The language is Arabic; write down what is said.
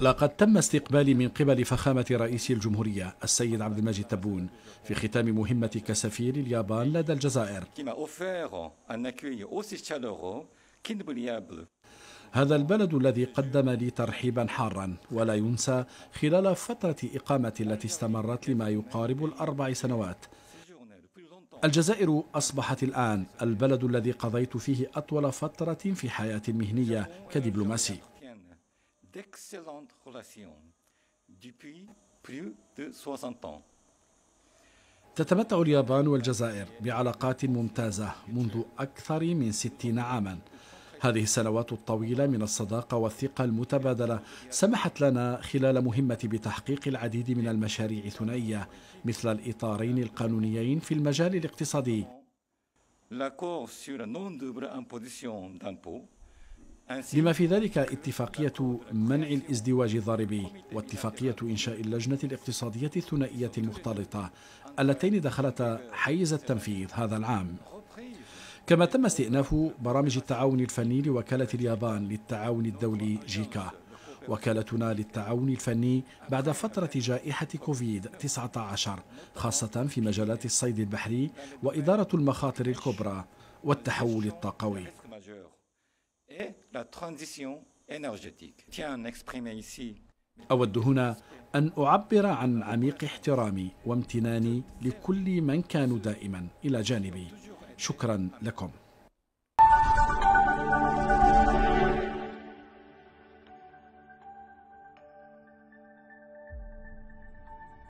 لقد تم استقبالي من قبل فخامة رئيس الجمهورية السيد عبد المجيد تبون في ختام مهمة كسفير اليابان لدى الجزائر هذا البلد الذي قدم لي ترحيبا حارا ولا ينسى خلال فترة إقامتي التي استمرت لما يقارب الأربع سنوات الجزائر أصبحت الآن البلد الذي قضيت فيه أطول فترة في حياتي المهنية كدبلوماسي تتمتع اليابان والجزائر بعلاقات ممتازة منذ أكثر من ستين عاماً هذه السنوات الطويلة من الصداقة والثقة المتبادلة سمحت لنا خلال مهمتي بتحقيق العديد من المشاريع الثنائيه مثل الإطارين القانونيين في المجال الاقتصادي بما في ذلك اتفاقية منع الازدواج الضريبي واتفاقية إنشاء اللجنة الاقتصادية الثنائية المختلطة اللتين دخلتا حيز التنفيذ هذا العام كما تم استئناف برامج التعاون الفني لوكالة اليابان للتعاون الدولي جيكا وكالتنا للتعاون الفني بعد فترة جائحة كوفيد-19 خاصة في مجالات الصيد البحري وإدارة المخاطر الكبرى والتحول الطاقوي أود هنا أن أعبر عن عميق احترامي وامتناني لكل من كانوا دائما إلى جانبي شكرا لكم